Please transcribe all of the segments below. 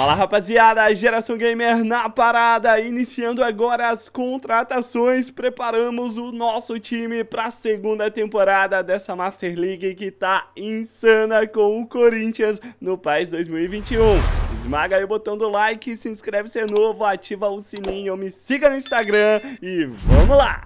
Fala rapaziada, Geração Gamer na parada, iniciando agora as contratações, preparamos o nosso time para a segunda temporada dessa Master League que tá insana com o Corinthians no País 2021. Esmaga aí o botão do like, se inscreve se é novo, ativa o sininho, me siga no Instagram e vamos lá!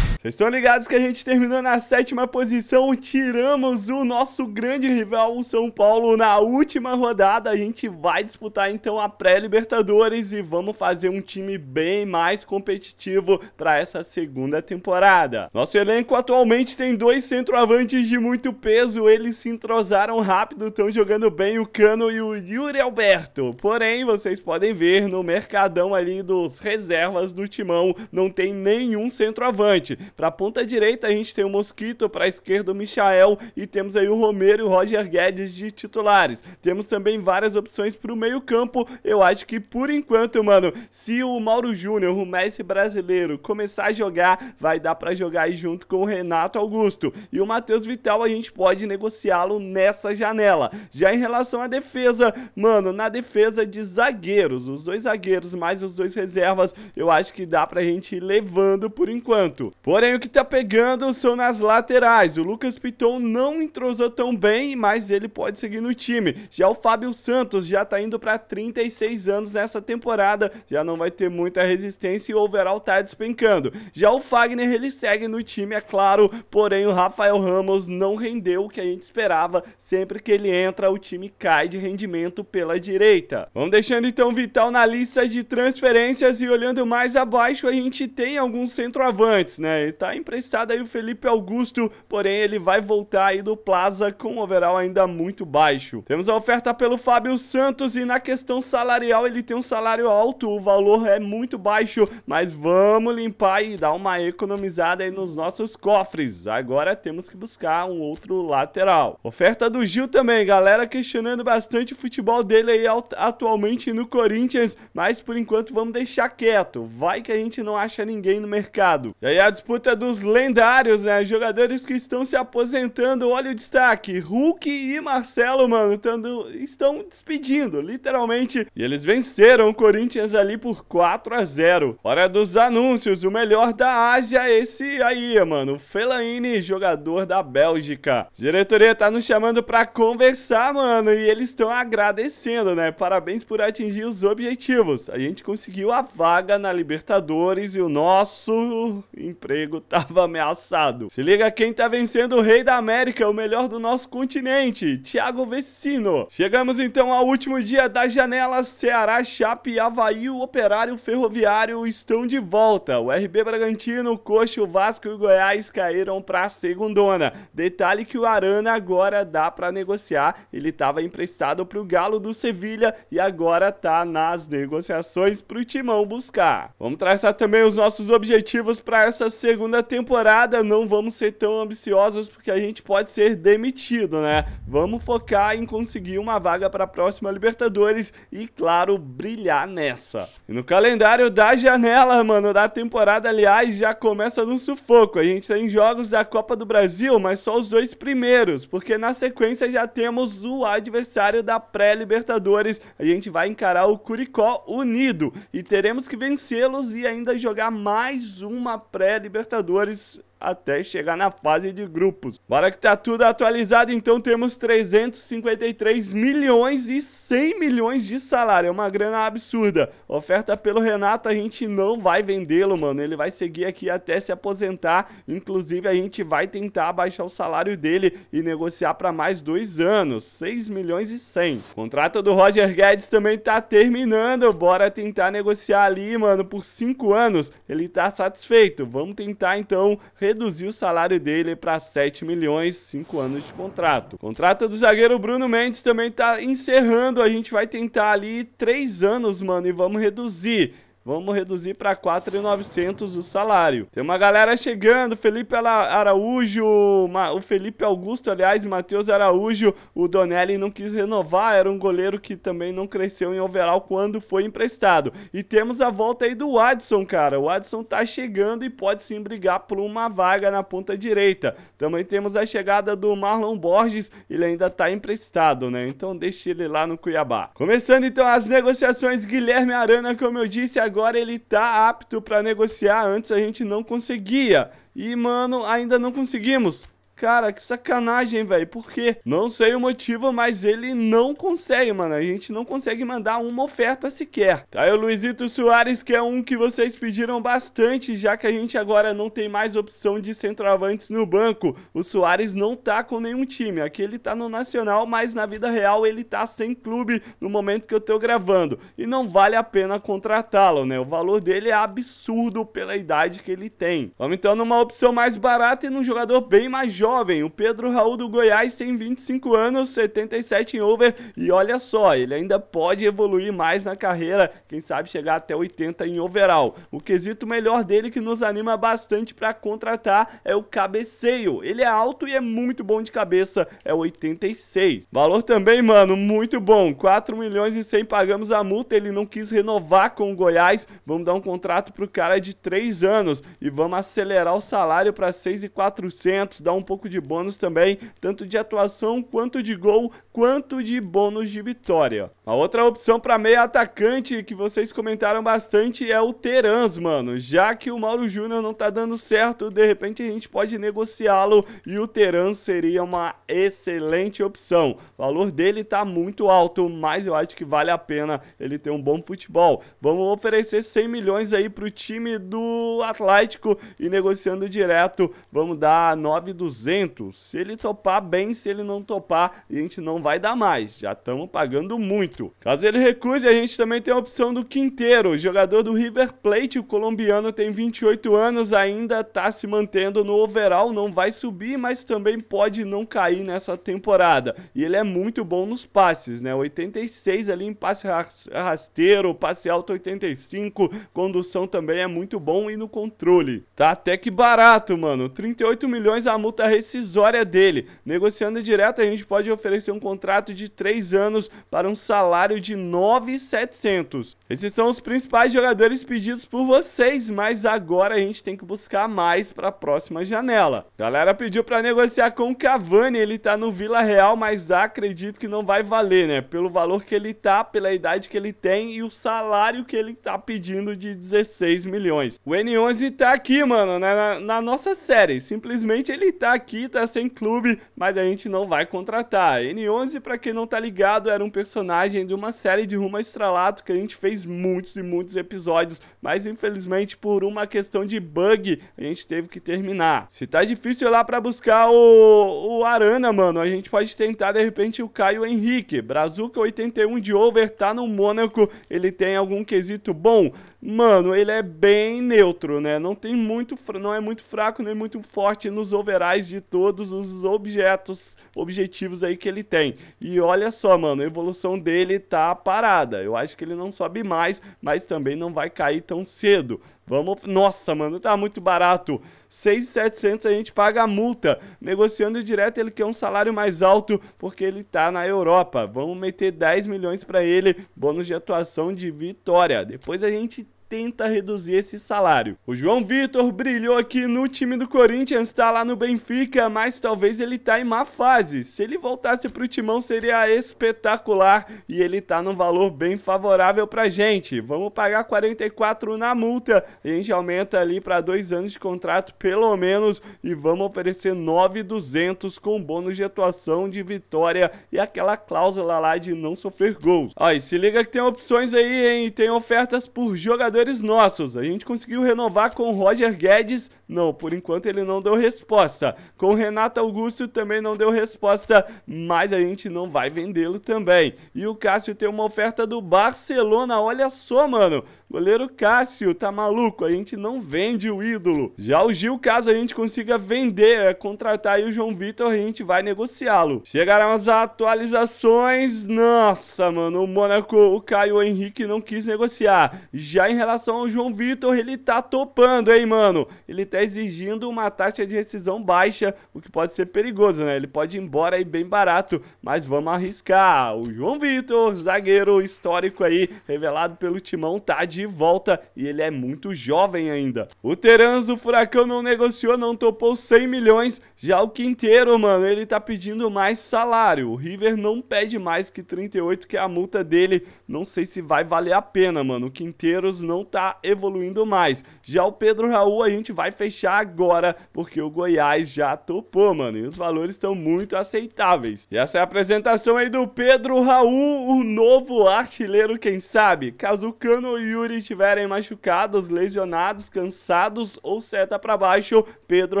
Vocês estão ligados que a gente terminou na sétima posição, tiramos o nosso grande rival, o São Paulo, na última rodada. A gente vai disputar então a pré-Libertadores e vamos fazer um time bem mais competitivo para essa segunda temporada. Nosso elenco atualmente tem dois centroavantes de muito peso, eles se entrosaram rápido, estão jogando bem o Cano e o Yuri Alberto. Porém, vocês podem ver no mercadão ali dos reservas do Timão, não tem nenhum centroavante. Para a ponta direita a gente tem o Mosquito, para a esquerda o Michael e temos aí o Romero e o Roger Guedes de titulares. Temos também várias opções para o meio campo. Eu acho que por enquanto, mano, se o Mauro Júnior, o Messi brasileiro, começar a jogar, vai dar para jogar aí junto com o Renato Augusto. E o Matheus Vital a gente pode negociá-lo nessa janela. Já em relação à defesa, mano, na defesa de zagueiros, os dois zagueiros mais os dois reservas, eu acho que dá pra gente ir levando por enquanto. Por Porém, o que tá pegando são nas laterais. O Lucas Piton não entrosou tão bem, mas ele pode seguir no time. Já o Fábio Santos já tá indo para 36 anos nessa temporada, já não vai ter muita resistência e o overall tá despencando. Já o Fagner, ele segue no time, é claro, porém o Rafael Ramos não rendeu o que a gente esperava. Sempre que ele entra, o time cai de rendimento pela direita. Vamos deixando então o Vital na lista de transferências e olhando mais abaixo, a gente tem alguns centroavantes, né? tá emprestado aí o Felipe Augusto, porém ele vai voltar aí do Plaza com um overall ainda muito baixo. Temos a oferta pelo Fábio Santos e na questão salarial ele tem um salário alto, o valor é muito baixo, mas vamos limpar e dar uma economizada aí nos nossos cofres. Agora temos que buscar um outro lateral. Oferta do Gil também, galera questionando bastante o futebol dele aí atualmente no Corinthians, mas por enquanto vamos deixar quieto, vai que a gente não acha ninguém no mercado. E aí a disputa luta dos lendários, né? Jogadores que estão se aposentando. Olha o destaque. Hulk e Marcelo, mano, tando, estão despedindo, literalmente. E eles venceram o Corinthians ali por 4 a 0 Hora dos anúncios. O melhor da Ásia é esse aí, mano. Fellaini, jogador da Bélgica. diretoria tá nos chamando pra conversar, mano. E eles estão agradecendo, né? Parabéns por atingir os objetivos. A gente conseguiu a vaga na Libertadores e o nosso emprego amigo, tava ameaçado. Se liga quem tá vencendo o rei da América, o melhor do nosso continente, Thiago Vecino. Chegamos então ao último dia da janela, Ceará, Chape, Havaí, o Operário, Ferroviário estão de volta. O RB Bragantino, o Coxa, o Vasco e o Goiás caíram pra segundona. Detalhe que o Arana agora dá para negociar, ele tava emprestado pro Galo do Sevilha e agora tá nas negociações pro Timão buscar. Vamos traçar também os nossos objetivos para essa segunda segunda temporada, não vamos ser tão ambiciosos porque a gente pode ser demitido, né? Vamos focar em conseguir uma vaga para a próxima Libertadores e, claro, brilhar nessa. E no calendário da janela, mano, da temporada, aliás, já começa no sufoco. A gente tem tá jogos da Copa do Brasil, mas só os dois primeiros, porque na sequência já temos o adversário da pré-Libertadores. A gente vai encarar o Curicó Unido e teremos que vencê-los e ainda jogar mais uma pré-Libertadores Libertadores até chegar na fase de grupos. Bora que tá tudo atualizado, então temos 353 milhões e 100 milhões de salário, é uma grana absurda. Oferta pelo Renato, a gente não vai vendê-lo, mano, ele vai seguir aqui até se aposentar, inclusive a gente vai tentar baixar o salário dele e negociar para mais dois anos, 6 milhões e 100. O contrato do Roger Guedes também tá terminando, bora tentar negociar ali, mano, por 5 anos, ele tá satisfeito. Vamos tentar, então, resolver reduzir o salário dele para 7 milhões, 5 anos de contrato. O contrato do zagueiro Bruno Mendes também tá encerrando, a gente vai tentar ali 3 anos, mano, e vamos reduzir. Vamos reduzir para 4.900 o salário. Tem uma galera chegando, Felipe Araújo, o Felipe Augusto, aliás, Matheus Araújo, o Donelli não quis renovar, era um goleiro que também não cresceu em overall quando foi emprestado. E temos a volta aí do Adson, cara. O Adson tá chegando e pode sim brigar por uma vaga na ponta direita. Também temos a chegada do Marlon Borges, ele ainda tá emprestado, né? Então deixa ele lá no Cuiabá. Começando então as negociações, Guilherme Arana, como eu disse, agora ele tá apto para negociar. Antes a gente não conseguia. E, mano, ainda não conseguimos. Cara, que sacanagem, velho. Por quê? Não sei o motivo, mas ele não consegue, mano. A gente não consegue mandar uma oferta sequer. Tá aí o Luizito Soares, que é um que vocês pediram bastante, já que a gente agora não tem mais opção de centroavantes no banco. O Soares não tá com nenhum time. Aqui ele tá no Nacional, mas na vida real ele tá sem clube no momento que eu tô gravando. E não vale a pena contratá-lo, né? O valor dele é absurdo pela idade que ele tem. Vamos então numa opção mais barata e num jogador bem mais jovem jovem, o Pedro Raul do Goiás tem 25 anos, 77 em over e olha só, ele ainda pode evoluir mais na carreira, quem sabe chegar até 80 em overall. O quesito melhor dele que nos anima bastante para contratar é o cabeceio. Ele é alto e é muito bom de cabeça, é 86. Valor também, mano, muito bom. 4 milhões e 100 pagamos a multa, ele não quis renovar com o Goiás. Vamos dar um contrato para o cara de 3 anos e vamos acelerar o salário para 6.400, dar um pouco pouco de bônus também, tanto de atuação quanto de gol, quanto de bônus de vitória. a outra opção para meia atacante que vocês comentaram bastante é o Terans, mano. Já que o Mauro Júnior não tá dando certo, de repente a gente pode negociá-lo e o Terans seria uma excelente opção. O valor dele tá muito alto, mas eu acho que vale a pena ele ter um bom futebol. Vamos oferecer 100 milhões aí pro time do Atlético e negociando direto, vamos dar 9,200 200. Se ele topar bem, se ele não topar, a gente não vai dar mais. Já estamos pagando muito. Caso ele recuse, a gente também tem a opção do Quinteiro, jogador do River Plate. O colombiano tem 28 anos, ainda está se mantendo no overall, não vai subir, mas também pode não cair nessa temporada. E ele é muito bom nos passes, né? 86 ali em passe rasteiro, passe alto 85, condução também é muito bom e no controle. Tá até que barato, mano. 38 milhões a multa rescisória dele. Negociando direto, a gente pode oferecer um contrato de 3 anos para um salário de 9,700. Esses são os principais jogadores pedidos por vocês, mas agora a gente tem que buscar mais para a próxima janela. galera pediu para negociar com o Cavani, ele tá no Vila Real, mas acredito que não vai valer, né? Pelo valor que ele tá, pela idade que ele tem e o salário que ele tá pedindo de 16 milhões. O N11 tá aqui, mano, né? na, na nossa série. Simplesmente ele tá aqui aqui tá sem clube, mas a gente não vai contratar. N11, para quem não tá ligado, era um personagem de uma série de Rumo Estralato que a gente fez muitos e muitos episódios, mas infelizmente por uma questão de bug, a gente teve que terminar. Se tá difícil ir lá para buscar o, o Arana, mano, a gente pode tentar de repente o Caio Henrique. Brazuca 81 de over, tá no Mônaco, ele tem algum quesito bom? mano, ele é bem neutro, né? Não tem muito, não é muito fraco nem muito forte nos overais de todos os objetos, objetivos aí que ele tem. E olha só, mano, a evolução dele tá parada. Eu acho que ele não sobe mais, mas também não vai cair tão cedo. Vamos, nossa, mano, tá muito barato. 6,700 a gente paga a multa. Negociando direto, ele quer um salário mais alto porque ele tá na Europa. Vamos meter 10 milhões para ele, bônus de atuação de vitória. Depois a gente tenta reduzir esse salário. O João Vitor brilhou aqui no time do Corinthians, tá lá no Benfica, mas talvez ele tá em má fase. Se ele voltasse pro Timão seria espetacular e ele tá num valor bem favorável pra gente. Vamos pagar 44 na multa e a gente aumenta ali para dois anos de contrato pelo menos e vamos oferecer 9,200 com bônus de atuação de vitória e aquela cláusula lá de não sofrer gols. Ó, e se liga que tem opções aí, hein? Tem ofertas por jogador jogadores nossos. A gente conseguiu renovar com o Roger Guedes. Não, por enquanto ele não deu resposta. Com o Renato Augusto também não deu resposta, mas a gente não vai vendê-lo também. E o Cássio tem uma oferta do Barcelona, olha só, mano. Goleiro Cássio, tá maluco? A gente não vende o ídolo. Já o Gil, caso a gente consiga vender, é, contratar aí o João Vitor, a gente vai negociá-lo. Chegaram as atualizações. Nossa, mano, o Mônaco, o Caio Henrique não quis negociar. Já em relação ao João Vitor, ele tá topando, hein, mano? Ele tá exigindo uma taxa de rescisão baixa, o que pode ser perigoso, né? Ele pode ir embora aí bem barato, mas vamos arriscar. O João Vitor, zagueiro histórico aí, revelado pelo Timão, tá de de volta e ele é muito jovem ainda. O Teranzo, o Furacão não negociou, não topou 100 milhões. Já o Quinteiro, mano, ele tá pedindo mais salário. O River não pede mais que 38, que é a multa dele. Não sei se vai valer a pena, mano. O Quinteiros não tá evoluindo mais. Já o Pedro Raul a gente vai fechar agora, porque o Goiás já topou, mano. E os valores estão muito aceitáveis. E essa é a apresentação aí do Pedro Raul, o novo artilheiro, quem sabe? Caso Cano e o Yuri estiverem machucados, lesionados, cansados ou seta para baixo, Pedro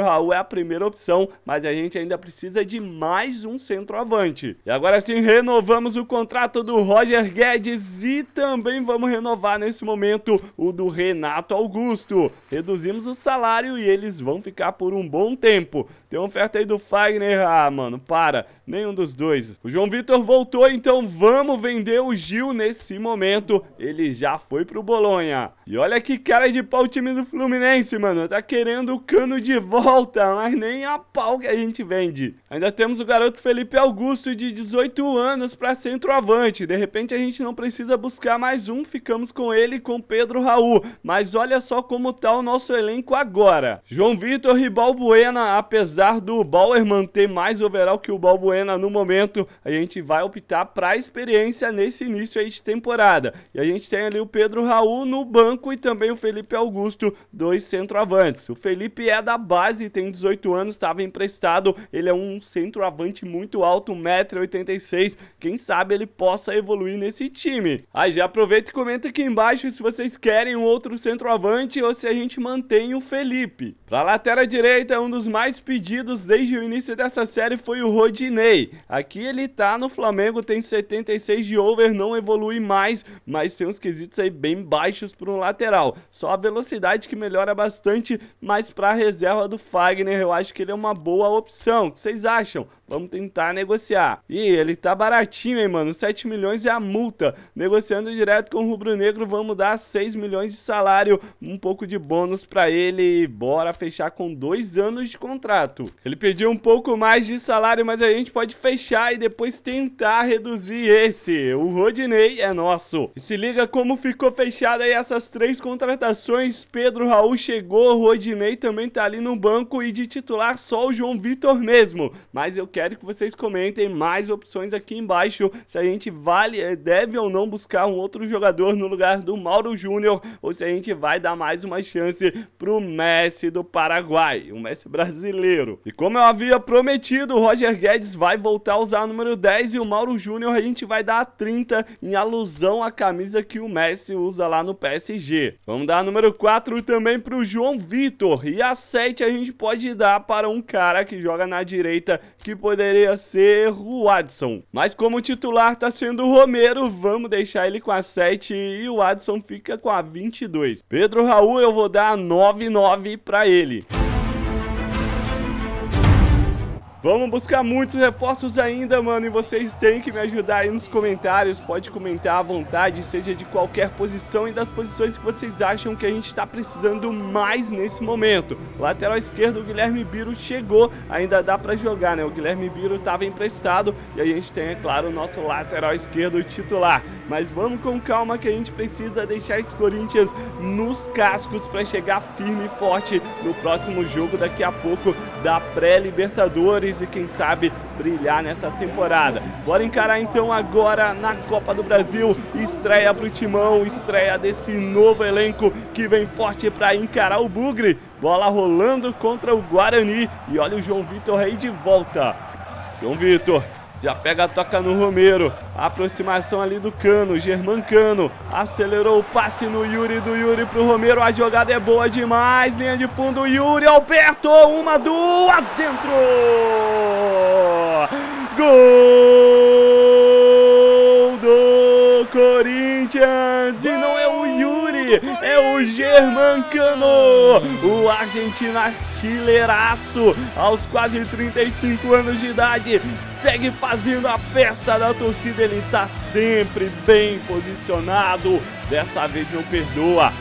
Raul é a primeira opção, mas a gente ainda precisa de mais um centroavante. E agora sim, renovamos o contrato do Roger Guedes e também vamos renovar nesse momento o do Renato Augusto. Reduzimos o salário e eles vão ficar por um bom tempo. Tem uma oferta aí do Fagner. Ah, mano, para. Nenhum dos dois. O João Vitor voltou, então vamos vender o Gil nesse momento. Ele já foi pro Bolonha. E olha que cara de pau o time do Fluminense, mano. Tá querendo o cano de volta, mas nem a pau que a gente vende. Ainda temos o garoto Felipe Augusto, de 18 anos, para centroavante. De repente a gente não precisa buscar mais um, ficamos com ele e com Pedro Raul. Mas olha só como tá o nosso elenco agora. João Vitor e Balbuena, apesar do Bauer manter mais overall que o Balbuena no momento, a gente vai optar pra experiência nesse início aí de temporada. E a gente tem ali o Pedro Raul Raul no banco e também o Felipe Augusto, dois centroavantes. O Felipe é da base, tem 18 anos, estava emprestado. Ele é um centroavante muito alto, 1,86m. Quem sabe ele possa evoluir nesse time. Aí já aproveita e comenta aqui embaixo se vocês querem um outro centroavante ou se a gente mantém o Felipe. Para a lateral direita, um dos mais pedidos desde o início dessa série foi o Rodinei. Aqui ele tá no Flamengo, tem 76 de over, não evolui mais, mas tem uns quesitos aí bem baixos para um lateral. Só a velocidade que melhora bastante, mas para a reserva do Fagner eu acho que ele é uma boa opção. O que vocês acham? Vamos tentar negociar. E ele tá baratinho, hein, mano? 7 milhões é a multa. Negociando direto com o Rubro Negro, vamos dar 6 milhões de salário, um pouco de bônus pra ele e bora fechar com dois anos de contrato. Ele pediu um pouco mais de salário, mas a gente pode fechar e depois tentar reduzir esse. O Rodinei é nosso. E se liga como ficou fechada aí essas três contratações. Pedro Raul chegou, Rodinei também tá ali no banco e de titular só o João Vitor mesmo. Mas eu quero que vocês comentem mais opções aqui embaixo, se a gente vale, eh, deve ou não buscar um outro jogador no lugar do Mauro Júnior, ou se a gente vai dar mais uma chance pro Messi do Paraguai, o Messi brasileiro. E como eu havia prometido, o Roger Guedes vai voltar a usar o número 10 e o Mauro Júnior a gente vai dar a 30 em alusão à camisa que o Messi usa lá no PSG. Vamos dar a número 4 também pro João Vitor e a 7 a gente pode dar para um cara que joga na direita que poderia ser o Adson. Mas como o titular está sendo o Romero, vamos deixar ele com a 7 e o Adson fica com a 22. Pedro Raul eu vou dar 9,9 para ele. Vamos buscar muitos reforços ainda, mano, e vocês têm que me ajudar aí nos comentários. Pode comentar à vontade, seja de qualquer posição e das posições que vocês acham que a gente está precisando mais nesse momento. Lateral esquerdo, o Guilherme Biro chegou, ainda dá para jogar, né? O Guilherme Biro estava emprestado e aí a gente tem, é claro, o nosso lateral esquerdo titular. Mas vamos com calma que a gente precisa deixar esse Corinthians nos cascos para chegar firme e forte no próximo jogo daqui a pouco da pré-Libertadores e quem sabe brilhar nessa temporada. Bora encarar então agora na Copa do Brasil, estreia pro Timão, estreia desse novo elenco que vem forte para encarar o Bugre. Bola rolando contra o Guarani e olha o João Vitor aí de volta. João Vitor já pega a toca no Romero. Aproximação ali do Cano. German Cano. Acelerou o passe no Yuri. Do Yuri pro Romero. A jogada é boa demais. Linha de fundo. Yuri Alberto. Uma, duas. Dentro. Gol do Corinthians. E não é o Yuri é o Germancano, o argentino artilheiraço, aos quase 35 anos de idade, segue fazendo a festa da torcida, ele está sempre bem posicionado, dessa vez não perdoa.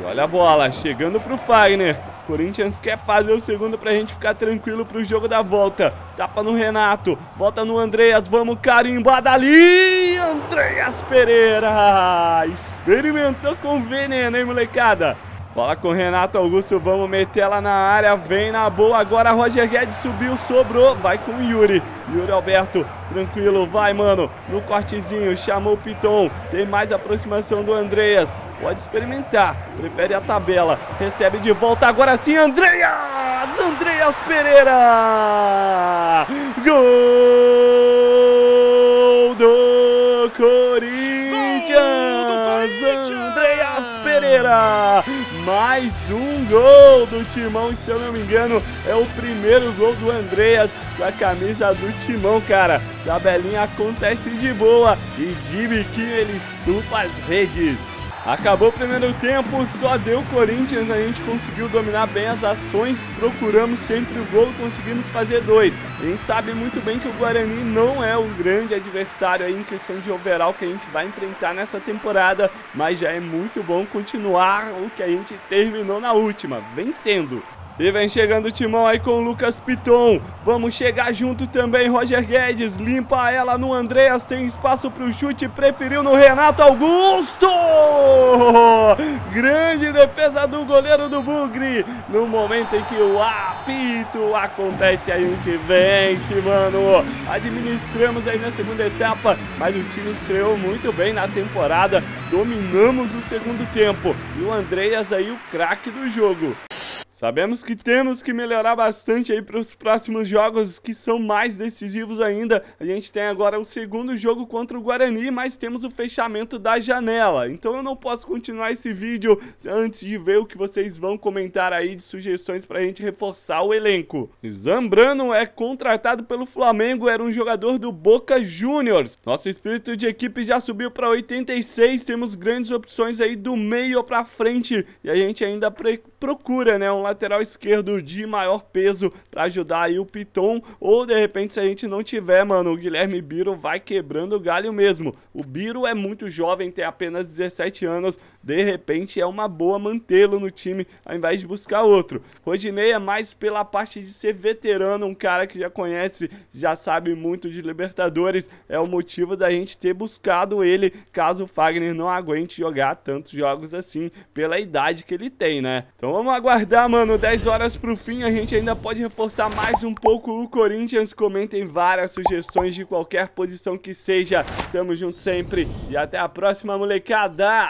E olha a bola, chegando para o Fagner, Corinthians quer fazer o segundo pra gente ficar tranquilo pro jogo da volta. Tapa no Renato, volta no Andreas, vamos carimbar ali, Andreas Pereira! Experimentou com veneno, hein, molecada? Bola com Renato Augusto, vamos meter ela na área, vem na boa, agora Roger Guedes subiu, sobrou, vai com Yuri, Yuri Alberto, tranquilo, vai mano, no cortezinho, chamou o Piton, tem mais aproximação do Andreas, Pode experimentar. Prefere a tabela. Recebe de volta agora sim, Andreia! Andreas Pereira! Gol do Corinthians! Gol do Corinthians! Andreas Pereira! Mais um gol do Timão, se eu não me engano, é o primeiro gol do Andreas com a camisa do Timão, cara. Tabelinha acontece de boa e de biquinho ele estupa as redes. Acabou o primeiro tempo, só deu Corinthians, a gente conseguiu dominar bem as ações, procuramos sempre o gol, conseguimos fazer dois. A gente sabe muito bem que o Guarani não é um grande adversário em questão de overall que a gente vai enfrentar nessa temporada, mas já é muito bom continuar o que a gente terminou na última, vencendo. E vem chegando o timão aí com o Lucas Piton. Vamos chegar junto também, Roger Guedes. Limpa ela no Andreas. Tem espaço para o chute. Preferiu no Renato Augusto. Grande defesa do goleiro do Bugre. No momento em que o apito acontece, a gente vence, mano. Administramos aí na segunda etapa. Mas o time estreou muito bem na temporada. Dominamos o segundo tempo. E o Andreas aí, o craque do jogo. Sabemos que temos que melhorar bastante aí para os próximos jogos que são mais decisivos ainda. A gente tem agora o segundo jogo contra o Guarani, mas temos o fechamento da janela. Então eu não posso continuar esse vídeo antes de ver o que vocês vão comentar aí de sugestões para a gente reforçar o elenco. Zambrano é contratado pelo Flamengo, era um jogador do Boca Juniors. Nosso espírito de equipe já subiu para 86, temos grandes opções aí do meio para frente e a gente ainda procura, né, um lateral esquerdo de maior peso para ajudar aí o Piton. Ou de repente, se a gente não tiver, mano, o Guilherme Biro vai quebrando o galho mesmo. O Biro é muito jovem, tem apenas 17 anos. De repente, é uma boa mantê-lo no time ao invés de buscar outro. Rodinei é mais pela parte de ser veterano, um cara que já conhece, já sabe muito de Libertadores. É o motivo da gente ter buscado ele, caso o Fagner não aguente jogar tantos jogos assim, pela idade que ele tem, né? Então vamos aguardar, mano mano, 10 horas pro fim, a gente ainda pode reforçar mais um pouco o Corinthians. Comentem várias sugestões de qualquer posição que seja. Tamo junto sempre e até a próxima, molecada!